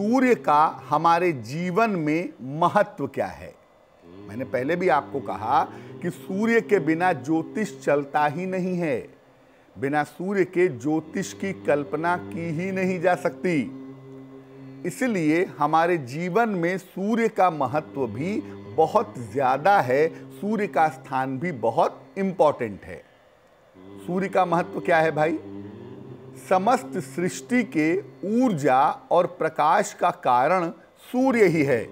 सूर्य का हमारे जीवन में महत्व क्या है मैंने पहले भी आपको कहा कि सूर्य के बिना ज्योतिष चलता ही नहीं है बिना सूर्य के ज्योतिष की कल्पना की ही नहीं जा सकती इसलिए हमारे जीवन में सूर्य का महत्व भी बहुत ज़्यादा है सूर्य का स्थान भी बहुत इम्पॉर्टेंट है सूर्य का महत्व क्या है भाई समस्त सृष्टि के ऊर्जा और प्रकाश का कारण सूर्य ही है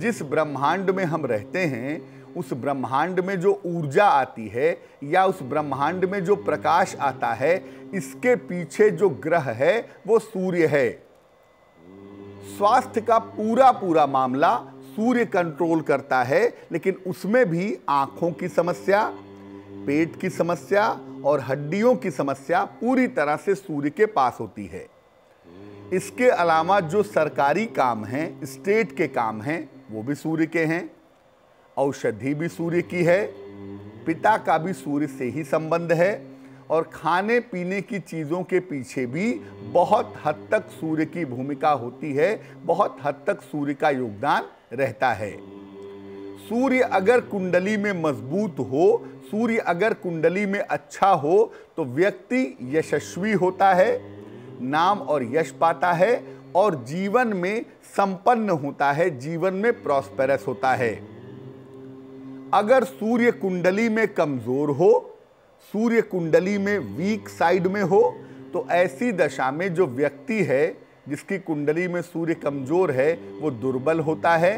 जिस ब्रह्मांड में हम रहते हैं उस ब्रह्मांड में जो ऊर्जा आती है या उस ब्रह्मांड में जो प्रकाश आता है इसके पीछे जो ग्रह है वो सूर्य है स्वास्थ्य का पूरा पूरा मामला सूर्य कंट्रोल करता है लेकिन उसमें भी आंखों की समस्या पेट की समस्या और हड्डियों की समस्या पूरी तरह से सूर्य के पास होती है इसके अलावा जो सरकारी काम हैं स्टेट के काम हैं वो भी सूर्य के हैं औषधि भी सूर्य की है पिता का भी सूर्य से ही संबंध है और खाने पीने की चीज़ों के पीछे भी बहुत हद तक सूर्य की भूमिका होती है बहुत हद तक सूर्य का योगदान रहता है सूर्य अगर कुंडली में मजबूत हो सूर्य अगर कुंडली में अच्छा हो तो व्यक्ति यशस्वी होता है नाम और यश पाता है और जीवन में संपन्न होता है जीवन में प्रॉस्पेरस होता है अगर सूर्य कुंडली में कमज़ोर हो सूर्य कुंडली में वीक साइड में हो तो ऐसी दशा में जो व्यक्ति है जिसकी कुंडली में सूर्य कमज़ोर है वो दुर्बल होता है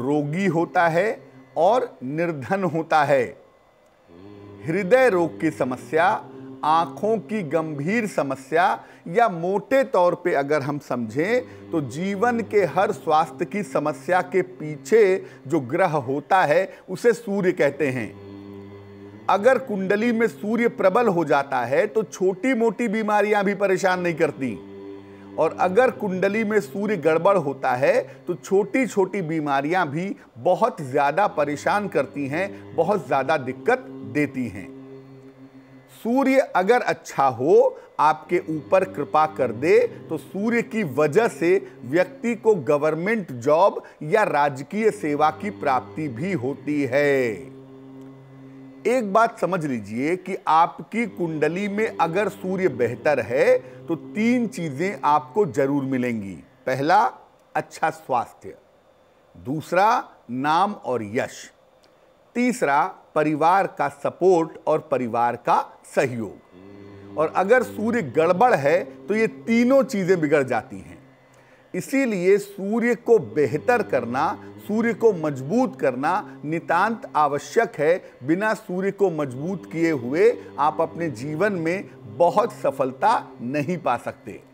रोगी होता है और निर्धन होता है हृदय रोग की समस्या आंखों की गंभीर समस्या या मोटे तौर पे अगर हम समझें तो जीवन के हर स्वास्थ्य की समस्या के पीछे जो ग्रह होता है उसे सूर्य कहते हैं अगर कुंडली में सूर्य प्रबल हो जाता है तो छोटी मोटी बीमारियां भी परेशान नहीं करती और अगर कुंडली में सूर्य गड़बड़ होता है तो छोटी छोटी बीमारियां भी बहुत ज़्यादा परेशान करती हैं बहुत ज़्यादा दिक्कत देती हैं सूर्य अगर अच्छा हो आपके ऊपर कृपा कर दे तो सूर्य की वजह से व्यक्ति को गवर्नमेंट जॉब या राजकीय सेवा की प्राप्ति भी होती है एक बात समझ लीजिए कि आपकी कुंडली में अगर सूर्य बेहतर है तो तीन चीजें आपको जरूर मिलेंगी पहला अच्छा स्वास्थ्य दूसरा नाम और यश तीसरा परिवार का सपोर्ट और परिवार का सहयोग और अगर सूर्य गड़बड़ है तो ये तीनों चीजें बिगड़ जाती हैं इसीलिए सूर्य को बेहतर करना सूर्य को मजबूत करना नितांत आवश्यक है बिना सूर्य को मजबूत किए हुए आप अपने जीवन में बहुत सफलता नहीं पा सकते